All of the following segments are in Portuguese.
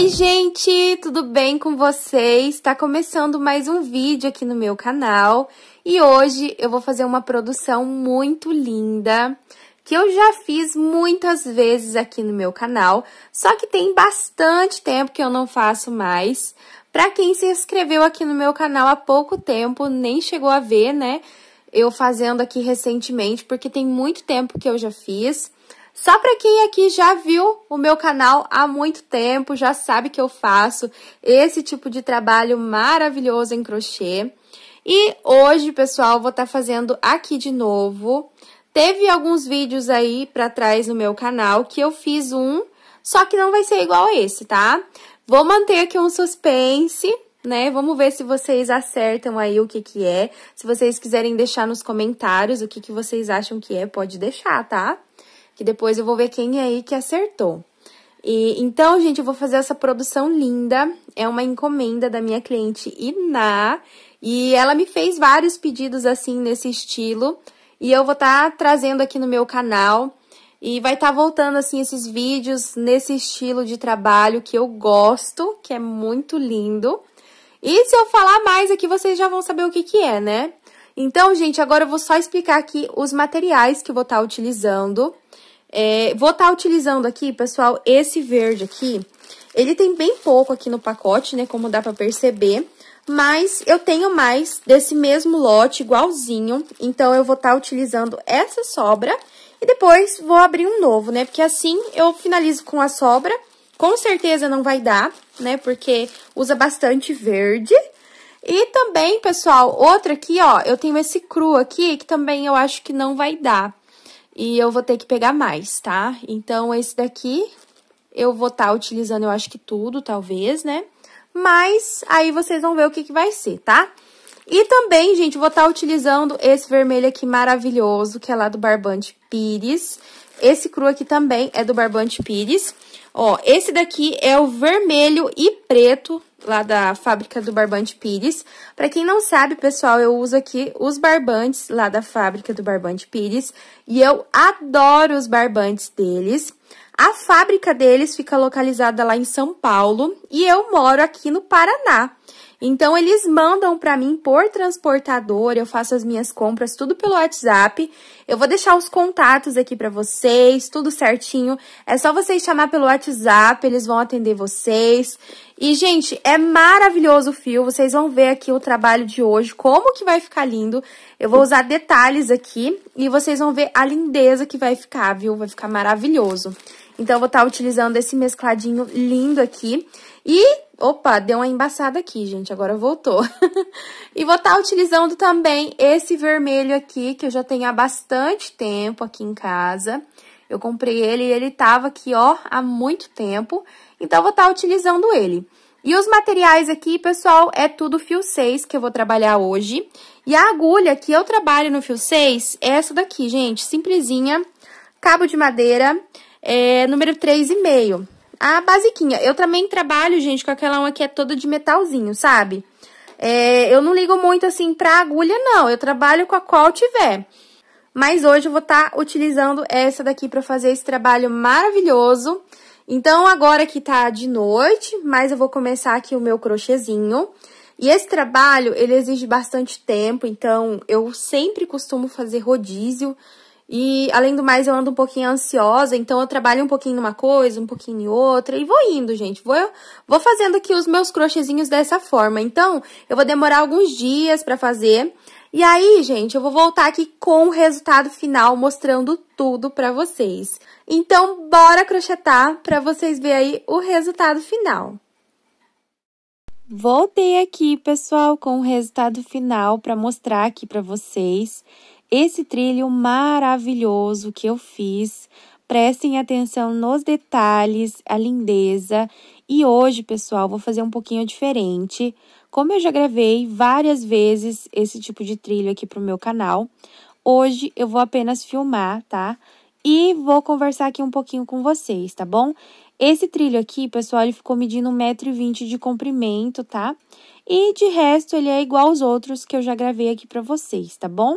Oi, gente, tudo bem com vocês? Está começando mais um vídeo aqui no meu canal e hoje eu vou fazer uma produção muito linda que eu já fiz muitas vezes aqui no meu canal, só que tem bastante tempo que eu não faço mais. Para quem se inscreveu aqui no meu canal há pouco tempo, nem chegou a ver, né? Eu fazendo aqui recentemente, porque tem muito tempo que eu já fiz. Só para quem aqui já viu o meu canal há muito tempo, já sabe que eu faço esse tipo de trabalho maravilhoso em crochê. E hoje, pessoal, vou estar tá fazendo aqui de novo. Teve alguns vídeos aí para trás no meu canal que eu fiz um, só que não vai ser igual a esse, tá? Vou manter aqui um suspense, né? Vamos ver se vocês acertam aí o que que é. Se vocês quiserem deixar nos comentários o que que vocês acham que é, pode deixar, tá? que depois eu vou ver quem é aí que acertou. E, então, gente, eu vou fazer essa produção linda. É uma encomenda da minha cliente Iná. E ela me fez vários pedidos assim nesse estilo. E eu vou estar tá trazendo aqui no meu canal. E vai estar tá voltando assim esses vídeos nesse estilo de trabalho que eu gosto, que é muito lindo. E se eu falar mais aqui, vocês já vão saber o que, que é, né? Então, gente, agora eu vou só explicar aqui os materiais que eu vou estar tá utilizando. É, vou estar tá utilizando aqui, pessoal, esse verde aqui. Ele tem bem pouco aqui no pacote, né, como dá pra perceber. Mas eu tenho mais desse mesmo lote, igualzinho. Então, eu vou estar tá utilizando essa sobra. E depois vou abrir um novo, né? Porque assim eu finalizo com a sobra. Com certeza não vai dar, né? Porque usa bastante verde. E também, pessoal, outra aqui, ó, eu tenho esse cru aqui, que também eu acho que não vai dar. E eu vou ter que pegar mais, tá? Então, esse daqui eu vou estar tá utilizando, eu acho que tudo, talvez, né? Mas aí vocês vão ver o que, que vai ser, tá? E também, gente, vou estar tá utilizando esse vermelho aqui maravilhoso, que é lá do Barbante Pires. Esse cru aqui também é do Barbante Pires. Ó, esse daqui é o vermelho e preto lá da fábrica do Barbante Pires. Para quem não sabe, pessoal, eu uso aqui os barbantes lá da fábrica do Barbante Pires e eu adoro os barbantes deles. A fábrica deles fica localizada lá em São Paulo e eu moro aqui no Paraná. Então eles mandam para mim por transportador, eu faço as minhas compras tudo pelo WhatsApp. Eu vou deixar os contatos aqui para vocês, tudo certinho. É só vocês chamar pelo WhatsApp, eles vão atender vocês. E gente, é maravilhoso o fio. Vocês vão ver aqui o trabalho de hoje, como que vai ficar lindo. Eu vou usar detalhes aqui e vocês vão ver a lindeza que vai ficar, viu? Vai ficar maravilhoso. Então, eu vou estar tá utilizando esse mescladinho lindo aqui. E, opa, deu uma embaçada aqui, gente, agora voltou. e vou estar tá utilizando também esse vermelho aqui, que eu já tenho há bastante tempo aqui em casa. Eu comprei ele e ele tava aqui, ó, há muito tempo. Então, eu vou estar tá utilizando ele. E os materiais aqui, pessoal, é tudo fio 6 que eu vou trabalhar hoje. E a agulha que eu trabalho no fio 6 é essa daqui, gente, simplesinha, cabo de madeira. É, número 3,5. A basiquinha. Eu também trabalho, gente, com aquela uma que é toda de metalzinho, sabe? É, eu não ligo muito, assim, pra agulha, não. Eu trabalho com a qual tiver. Mas hoje eu vou estar tá utilizando essa daqui pra fazer esse trabalho maravilhoso. Então, agora que tá de noite, mas eu vou começar aqui o meu crochêzinho. E esse trabalho, ele exige bastante tempo, então eu sempre costumo fazer rodízio. E, além do mais, eu ando um pouquinho ansiosa, então eu trabalho um pouquinho numa coisa, um pouquinho em outra, e vou indo, gente. Vou, vou fazendo aqui os meus crochêzinhos dessa forma. Então, eu vou demorar alguns dias pra fazer. E aí, gente, eu vou voltar aqui com o resultado final, mostrando tudo pra vocês. Então, bora crochetar pra vocês verem aí o resultado final. Voltei aqui, pessoal, com o resultado final pra mostrar aqui pra vocês esse trilho maravilhoso que eu fiz. Prestem atenção nos detalhes, a lindeza. E hoje, pessoal, vou fazer um pouquinho diferente. Como eu já gravei várias vezes esse tipo de trilho aqui para o meu canal, hoje eu vou apenas filmar, tá? E vou conversar aqui um pouquinho com vocês, tá bom? Esse trilho aqui, pessoal, ele ficou medindo 1,20m de comprimento, tá? E de resto, ele é igual aos outros que eu já gravei aqui para vocês, tá bom?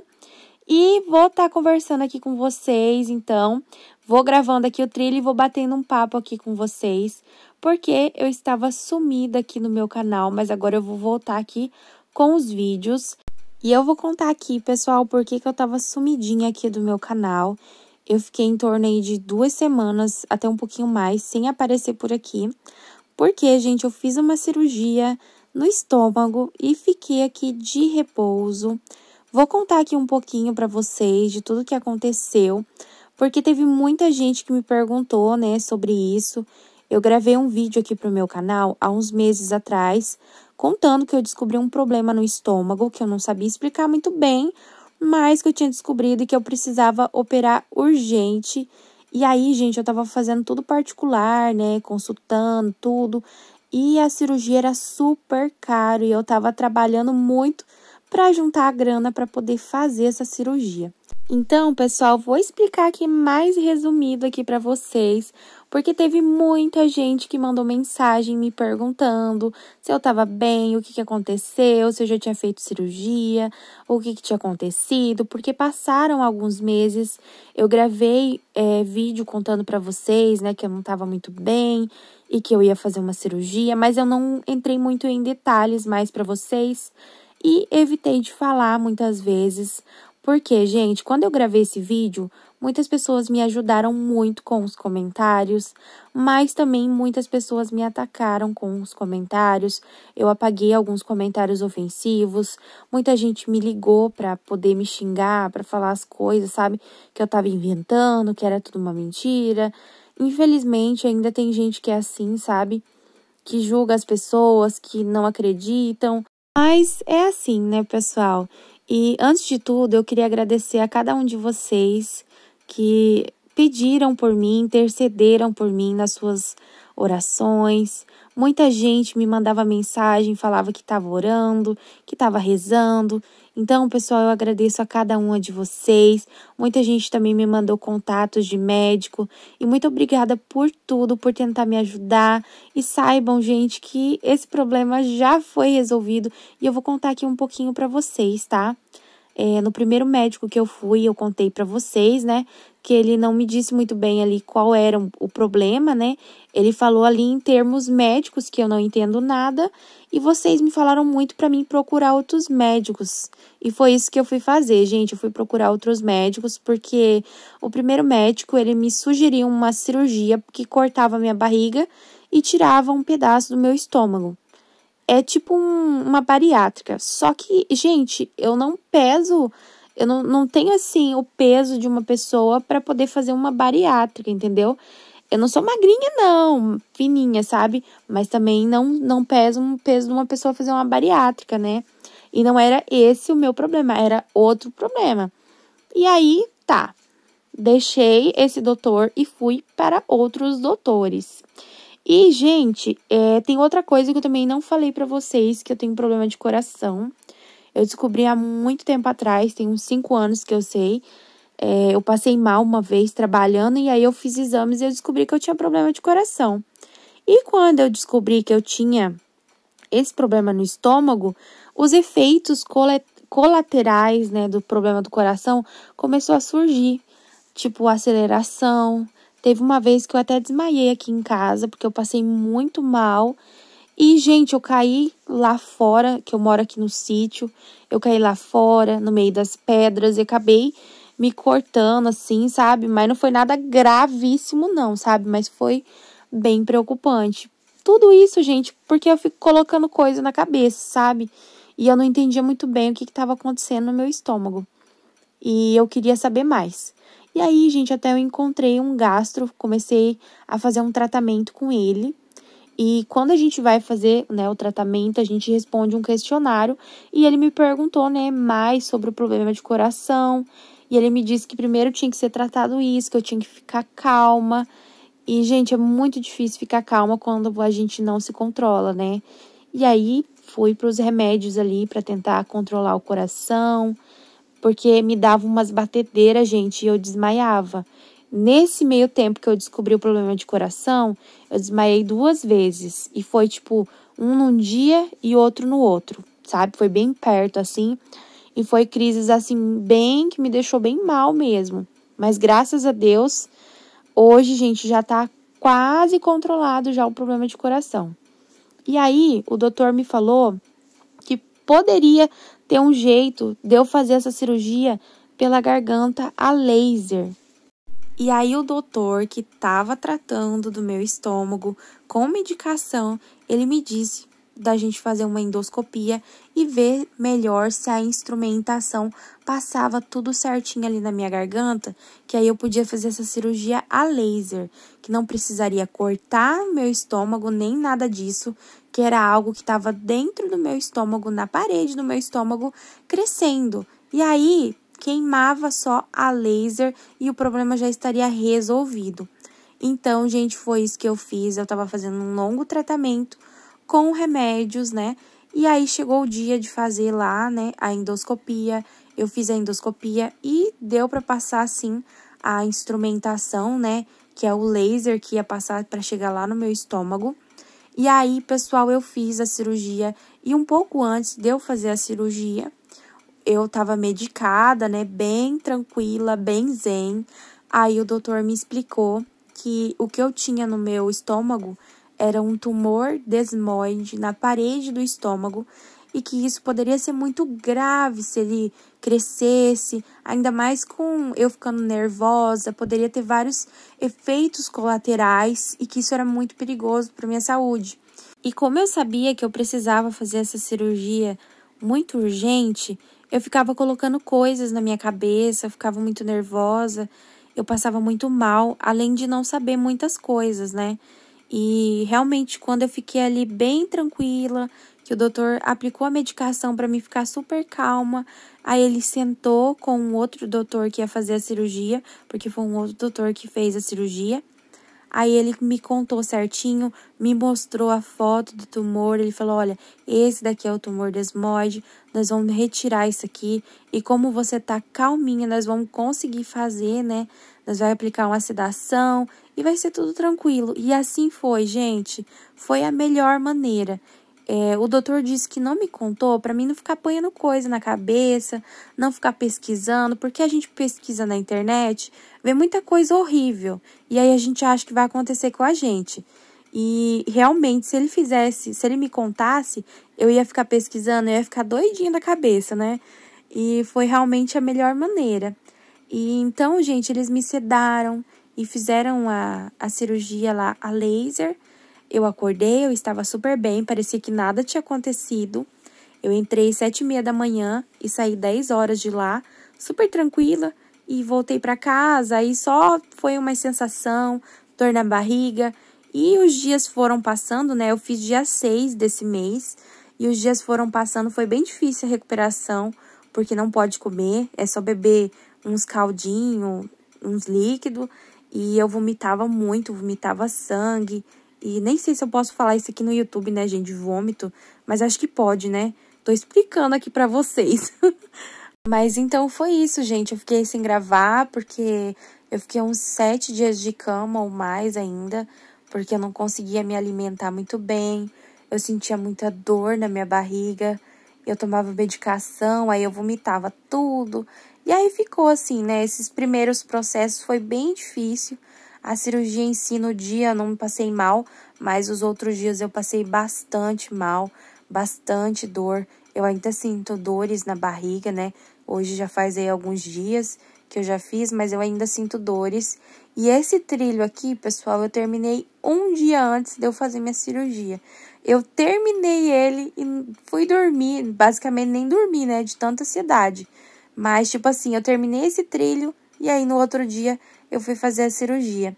E vou estar tá conversando aqui com vocês, então. Vou gravando aqui o trilho e vou batendo um papo aqui com vocês, porque eu estava sumida aqui no meu canal, mas agora eu vou voltar aqui com os vídeos. E eu vou contar aqui, pessoal, por que, que eu estava sumidinha aqui do meu canal. Eu fiquei em torno aí de duas semanas, até um pouquinho mais, sem aparecer por aqui. Porque, gente, eu fiz uma cirurgia no estômago e fiquei aqui de repouso. Vou contar aqui um pouquinho para vocês de tudo que aconteceu, porque teve muita gente que me perguntou, né, sobre isso. Eu gravei um vídeo aqui pro meu canal há uns meses atrás, contando que eu descobri um problema no estômago que eu não sabia explicar muito bem, mas que eu tinha descobrido e que eu precisava operar urgente. E aí, gente, eu tava fazendo tudo particular, né, consultando tudo, e a cirurgia era super caro e eu tava trabalhando muito para juntar a grana para poder fazer essa cirurgia. Então, pessoal, vou explicar aqui mais resumido aqui para vocês, porque teve muita gente que mandou mensagem me perguntando se eu estava bem, o que, que aconteceu, se eu já tinha feito cirurgia, o que, que tinha acontecido, porque passaram alguns meses, eu gravei é, vídeo contando para vocês, né, que eu não estava muito bem e que eu ia fazer uma cirurgia, mas eu não entrei muito em detalhes mais para vocês. E evitei de falar muitas vezes, porque, gente, quando eu gravei esse vídeo, muitas pessoas me ajudaram muito com os comentários, mas também muitas pessoas me atacaram com os comentários. Eu apaguei alguns comentários ofensivos, muita gente me ligou para poder me xingar, para falar as coisas, sabe? Que eu tava inventando, que era tudo uma mentira. Infelizmente, ainda tem gente que é assim, sabe? Que julga as pessoas, que não acreditam, mas é assim, né, pessoal? E antes de tudo, eu queria agradecer a cada um de vocês que pediram por mim, intercederam por mim nas suas orações. Muita gente me mandava mensagem, falava que estava orando, que estava rezando, então, pessoal, eu agradeço a cada uma de vocês. Muita gente também me mandou contatos de médico. E muito obrigada por tudo, por tentar me ajudar. E saibam, gente, que esse problema já foi resolvido. E eu vou contar aqui um pouquinho para vocês, tá? É, no primeiro médico que eu fui, eu contei para vocês, né? Que ele não me disse muito bem ali qual era o problema, né? Ele falou ali em termos médicos que eu não entendo nada e vocês me falaram muito para mim procurar outros médicos. E foi isso que eu fui fazer, gente. Eu fui procurar outros médicos porque o primeiro médico ele me sugeriu uma cirurgia que cortava minha barriga e tirava um pedaço do meu estômago é tipo um, uma bariátrica. Só que, gente, eu não peso, eu não, não tenho assim o peso de uma pessoa para poder fazer uma bariátrica, entendeu? Eu não sou magrinha, não, fininha, sabe? Mas também não, não peso um peso de uma pessoa fazer uma bariátrica, né? E não era esse o meu problema, era outro problema. E aí, tá. Deixei esse doutor e fui para outros doutores. E, gente, é, tem outra coisa que eu também não falei para vocês, que eu tenho problema de coração. Eu descobri há muito tempo atrás, tem uns 5 anos que eu sei. É, eu passei mal uma vez trabalhando e aí eu fiz exames e eu descobri que eu tinha problema de coração. E quando eu descobri que eu tinha esse problema no estômago, os efeitos colaterais né, do problema do coração começou a surgir, tipo aceleração, Teve uma vez que eu até desmaiei aqui em casa, porque eu passei muito mal. E, gente, eu caí lá fora, que eu moro aqui no sítio. Eu caí lá fora, no meio das pedras, e acabei me cortando, assim, sabe? Mas não foi nada gravíssimo, não, sabe? Mas foi bem preocupante. Tudo isso, gente, porque eu fico colocando coisa na cabeça, sabe? E eu não entendia muito bem o que estava acontecendo no meu estômago. E eu queria saber mais. E aí, gente, até eu encontrei um gastro, comecei a fazer um tratamento com ele. E quando a gente vai fazer né, o tratamento, a gente responde um questionário e ele me perguntou né, mais sobre o problema de coração. E ele me disse que primeiro tinha que ser tratado isso, que eu tinha que ficar calma. E, gente, é muito difícil ficar calma quando a gente não se controla, né? E aí fui para os remédios ali para tentar controlar o coração porque me dava umas batedeiras, gente, e eu desmaiava. Nesse meio tempo que eu descobri o problema de coração, eu desmaiei duas vezes. E foi tipo, um num dia e outro no outro, sabe? Foi bem perto assim. E foi crises assim, bem que me deixou bem mal mesmo. Mas graças a Deus, hoje, gente, já tá quase controlado já o problema de coração. E aí, o doutor me falou que poderia ter um jeito de eu fazer essa cirurgia pela garganta a laser. E aí o doutor que estava tratando do meu estômago com medicação, ele me disse da gente fazer uma endoscopia e ver melhor se a instrumentação passava tudo certinho ali na minha garganta, que aí eu podia fazer essa cirurgia a laser, que não precisaria cortar meu estômago nem nada disso, que era algo que estava dentro do meu estômago, na parede do meu estômago, crescendo. E aí queimava só a laser e o problema já estaria resolvido. Então, gente, foi isso que eu fiz. Eu estava fazendo um longo tratamento com remédios, né? E aí chegou o dia de fazer lá, né, a endoscopia. Eu fiz a endoscopia e deu para passar assim a instrumentação, né, que é o laser que ia passar para chegar lá no meu estômago. E aí, pessoal, eu fiz a cirurgia e um pouco antes de eu fazer a cirurgia, eu tava medicada, né, bem tranquila, bem zen. Aí o doutor me explicou que o que eu tinha no meu estômago era um tumor desmoide na parede do estômago e que isso poderia ser muito grave se ele crescesse, ainda mais com eu ficando nervosa, poderia ter vários efeitos colaterais e que isso era muito perigoso para minha saúde. E como eu sabia que eu precisava fazer essa cirurgia muito urgente, eu ficava colocando coisas na minha cabeça, eu ficava muito nervosa, eu passava muito mal, além de não saber muitas coisas, né? E realmente, quando eu fiquei ali bem tranquila, que o doutor aplicou a medicação para mim ficar super calma, aí ele sentou com um outro doutor que ia fazer a cirurgia, porque foi um outro doutor que fez a cirurgia. Aí ele me contou certinho, me mostrou a foto do tumor. Ele falou: olha, esse daqui é o tumor desmoide, nós vamos retirar isso aqui. E como você tá calminha, nós vamos conseguir fazer, né? nós vai aplicar uma sedação e vai ser tudo tranquilo. E assim foi, gente. Foi a melhor maneira. É, o doutor disse que não me contou para mim não ficar apanhando coisa na cabeça, não ficar pesquisando, porque a gente pesquisa na internet, vê muita coisa horrível e aí a gente acha que vai acontecer com a gente. E realmente, se ele fizesse, se ele me contasse, eu ia ficar pesquisando, eu ia ficar doidinha da cabeça, né? E foi realmente a melhor maneira. E então, gente, eles me sedaram e fizeram a, a cirurgia lá, a laser. Eu acordei, eu estava super bem, parecia que nada tinha acontecido. Eu entrei às sete e meia da manhã e saí dez horas de lá, super tranquila, e voltei para casa. Aí só foi uma sensação, dor na barriga. E os dias foram passando, né? Eu fiz dia seis desse mês e os dias foram passando. Foi bem difícil a recuperação, porque não pode comer, é só beber uns caldinho, uns líquidos, e eu vomitava muito, vomitava sangue. E nem sei se eu posso falar isso aqui no YouTube, né, gente, vômito, mas acho que pode, né? Tô explicando aqui para vocês. mas então foi isso, gente. Eu fiquei sem gravar porque eu fiquei uns sete dias de cama ou mais ainda, porque eu não conseguia me alimentar muito bem. Eu sentia muita dor na minha barriga. Eu tomava medicação, aí eu vomitava tudo. E aí ficou assim, né? Esses primeiros processos foi bem difícil. A cirurgia em si no dia não me passei mal, mas os outros dias eu passei bastante mal, bastante dor. Eu ainda sinto dores na barriga, né? Hoje já faz aí alguns dias que eu já fiz, mas eu ainda sinto dores. E esse trilho aqui, pessoal, eu terminei um dia antes de eu fazer minha cirurgia. Eu terminei ele e fui dormir, basicamente nem dormi, né, de tanta ansiedade. Mas, tipo assim, eu terminei esse trilho e aí no outro dia eu fui fazer a cirurgia.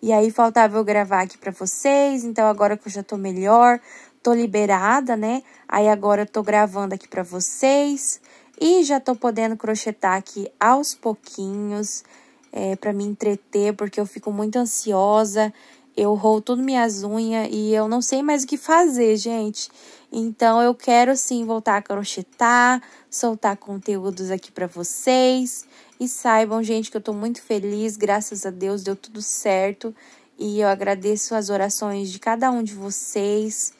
E aí faltava eu gravar aqui para vocês, então agora que eu já tô melhor, tô liberada, né? Aí agora eu tô gravando aqui para vocês e já tô podendo crochetar aqui aos pouquinhos é, para me entreter, porque eu fico muito ansiosa. Eu roo tudo minhas unhas e eu não sei mais o que fazer, gente. Então eu quero sim voltar a crochetar, soltar conteúdos aqui para vocês. E saibam, gente, que eu estou muito feliz, graças a Deus deu tudo certo. E eu agradeço as orações de cada um de vocês.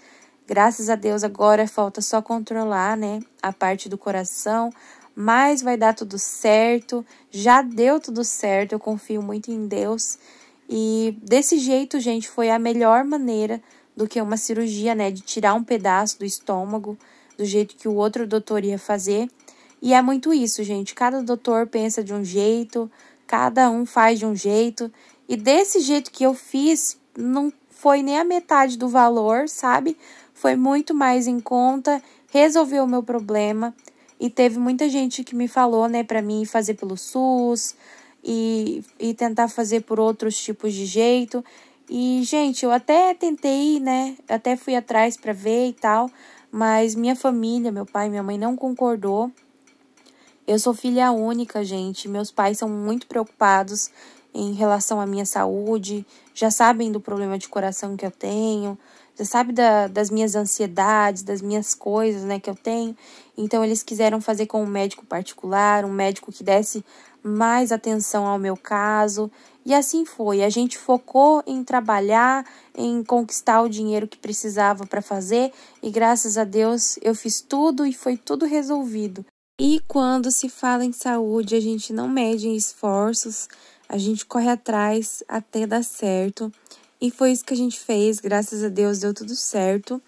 Graças a Deus agora falta só controlar, né, a parte do coração, mas vai dar tudo certo. Já deu tudo certo, eu confio muito em Deus. E desse jeito, gente, foi a melhor maneira do que uma cirurgia, né, de tirar um pedaço do estômago do jeito que o outro doutor ia fazer. E é muito isso, gente. Cada doutor pensa de um jeito, cada um faz de um jeito. E desse jeito que eu fiz, não foi nem a metade do valor, sabe? Foi muito mais em conta, resolveu o meu problema. E teve muita gente que me falou, né, para mim fazer pelo SUS e, e tentar fazer por outros tipos de jeito. E, gente, eu até tentei, né? Até fui atrás para ver e tal, mas minha família, meu pai e minha mãe não concordou. Eu sou filha única, gente. Meus pais são muito preocupados em relação à minha saúde, já sabem do problema de coração que eu tenho, você sabe da, das minhas ansiedades, das minhas coisas, né, que eu tenho. Então eles quiseram fazer com um médico particular, um médico que desse mais atenção ao meu caso. E assim foi. A gente focou em trabalhar, em conquistar o dinheiro que precisava para fazer, e graças a Deus eu fiz tudo e foi tudo resolvido. E quando se fala em saúde, a gente não mede em esforços, a gente corre atrás até dar certo. E foi isso que a gente fez, graças a Deus deu tudo certo.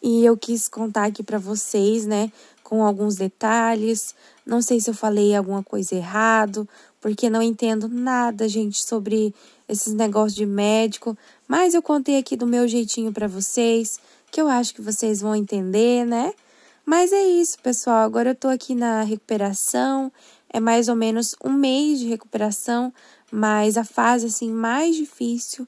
E eu quis contar aqui para vocês, né, com alguns detalhes. Não sei se eu falei alguma coisa errado, porque não entendo nada, gente, sobre esses negócios de médico, mas eu contei aqui do meu jeitinho para vocês, que eu acho que vocês vão entender, né? Mas é isso, pessoal. Agora eu tô aqui na recuperação. É mais ou menos um mês de recuperação, mas a fase assim mais difícil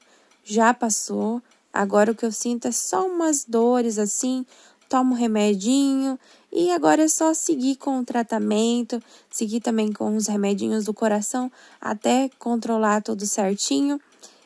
já passou. Agora o que eu sinto é só umas dores assim, tomo um remedinho e agora é só seguir com o tratamento, seguir também com os remedinhos do coração até controlar tudo certinho.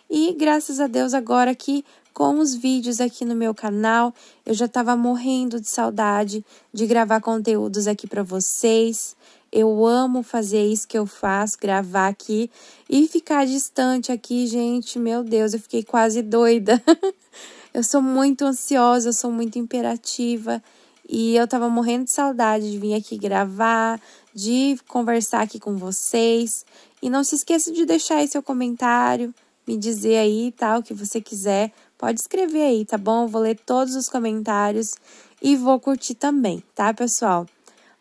E graças a Deus agora que com os vídeos aqui no meu canal, eu já estava morrendo de saudade de gravar conteúdos aqui para vocês. Eu amo fazer isso que eu faço, gravar aqui e ficar distante aqui, gente. Meu Deus, eu fiquei quase doida. eu sou muito ansiosa, eu sou muito imperativa e eu tava morrendo de saudade de vir aqui gravar, de conversar aqui com vocês. E não se esqueça de deixar aí seu comentário, me dizer aí, tá? O que você quiser. Pode escrever aí, tá bom? Eu vou ler todos os comentários e vou curtir também, tá, pessoal?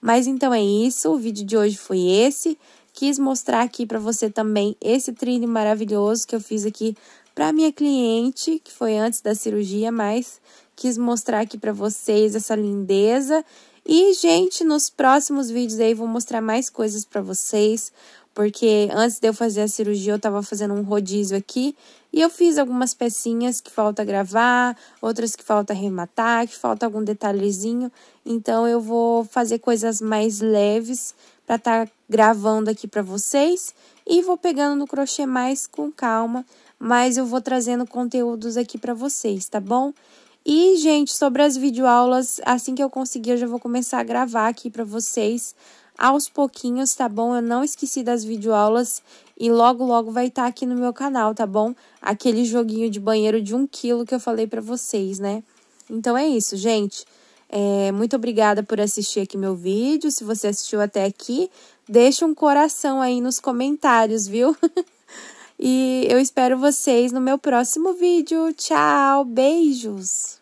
Mas então é isso, o vídeo de hoje foi esse. Quis mostrar aqui para você também esse trilho maravilhoso que eu fiz aqui para minha cliente, que foi antes da cirurgia, mas quis mostrar aqui para vocês essa lindeza. E, gente, nos próximos vídeos aí vou mostrar mais coisas para vocês, porque antes de eu fazer a cirurgia eu tava fazendo um rodízio aqui e eu fiz algumas pecinhas que falta gravar, outras que falta arrematar, que falta algum detalhezinho. Então eu vou fazer coisas mais leves para estar tá gravando aqui para vocês e vou pegando no crochê mais com calma, mas eu vou trazendo conteúdos aqui para vocês, tá bom? E, gente, sobre as videoaulas, assim que eu conseguir, eu já vou começar a gravar aqui para vocês aos pouquinhos, tá bom? Eu não esqueci das videoaulas e logo, logo vai estar tá aqui no meu canal, tá bom? Aquele joguinho de banheiro de um quilo que eu falei pra vocês, né? Então é isso, gente. É, muito obrigada por assistir aqui meu vídeo. Se você assistiu até aqui, deixa um coração aí nos comentários, viu? e eu espero vocês no meu próximo vídeo. Tchau, beijos!